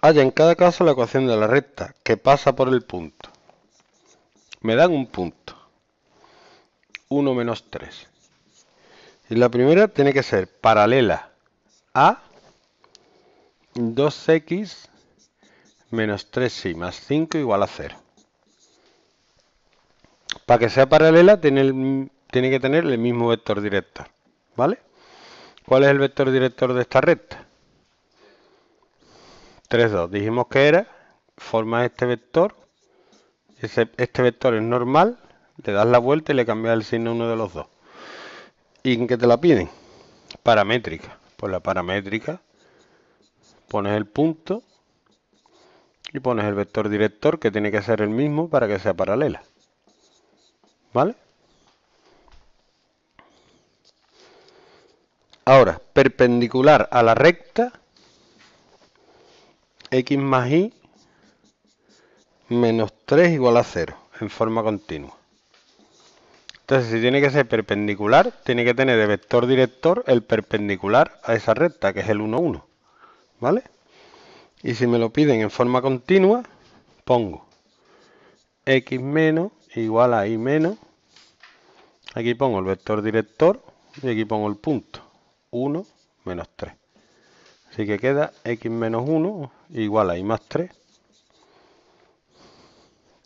Haya en cada caso la ecuación de la recta que pasa por el punto. Me dan un punto. 1 menos 3. Y la primera tiene que ser paralela a 2x menos 3y más 5 igual a 0. Para que sea paralela tiene, tiene que tener el mismo vector director. ¿Vale? ¿Cuál es el vector director de esta recta? 3, 2. Dijimos que era, forma este vector, este vector es normal, le das la vuelta y le cambias el signo uno de los dos. ¿Y en qué te la piden? Paramétrica. Pues la paramétrica, pones el punto y pones el vector director que tiene que ser el mismo para que sea paralela. ¿Vale? Ahora, perpendicular a la recta x más y menos 3 igual a 0 en forma continua. Entonces, si tiene que ser perpendicular, tiene que tener de vector director el perpendicular a esa recta, que es el 1, 1. ¿Vale? Y si me lo piden en forma continua, pongo x menos igual a y menos. Aquí pongo el vector director y aquí pongo el punto. 1 menos 3. Así que queda x menos 1 igual a y más 3.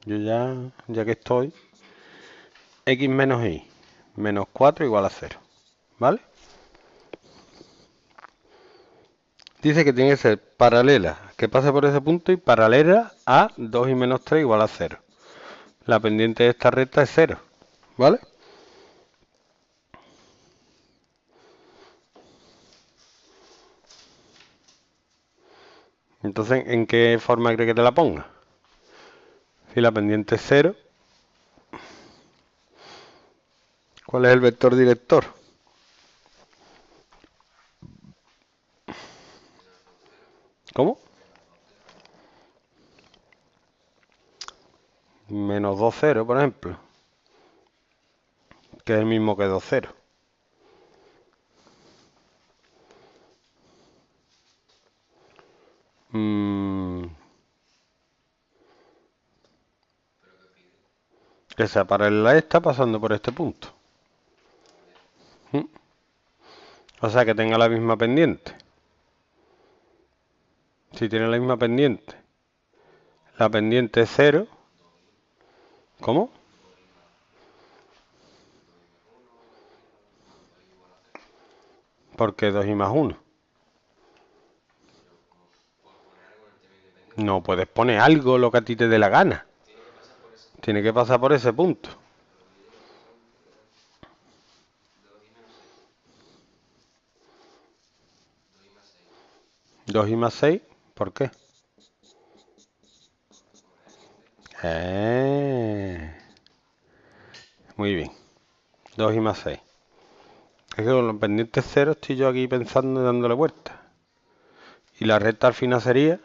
Yo ya, ya que estoy, x menos y menos 4 igual a 0. ¿Vale? Dice que tiene que ser paralela, que pase por ese punto y paralela a 2 y menos 3 igual a 0. La pendiente de esta recta es 0. ¿Vale? Entonces, ¿en qué forma cree que te la ponga? Si la pendiente es 0, ¿cuál es el vector director? ¿Cómo? Menos 2, 0, por ejemplo. Que es el mismo que 2, 0. Mm. Esa paralela está pasando por este punto. Mm. O sea que tenga la misma pendiente. Si tiene la misma pendiente. La pendiente es cero. ¿Cómo? Porque 2 y más 1. No puedes poner algo lo que a ti te dé la gana. Tiene que pasar por ese punto. ¿Dos y más seis? ¿Por qué? Eh. Muy bien. 2 y más 6. Es que con los pendientes cero estoy yo aquí pensando y dándole vuelta. Y la recta al final sería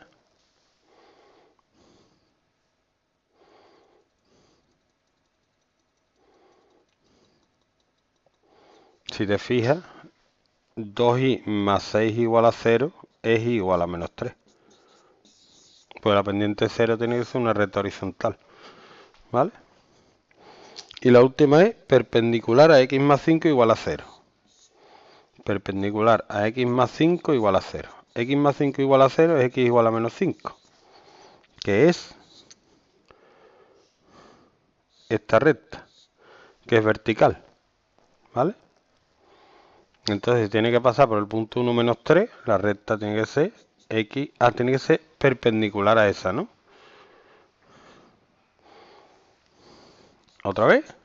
Si te fijas, 2i más 6 igual a 0 es igual a menos 3. Pues la pendiente 0 tiene que ser una recta horizontal. ¿Vale? Y la última es perpendicular a x más 5 igual a 0. Perpendicular a x más 5 igual a 0. x más 5 igual a 0 es x igual a menos 5. Que es esta recta, que es vertical. ¿Vale? Entonces tiene que pasar por el punto 1 menos 3, la recta tiene que ser x, ah, tiene que ser perpendicular a esa, ¿no? Otra vez.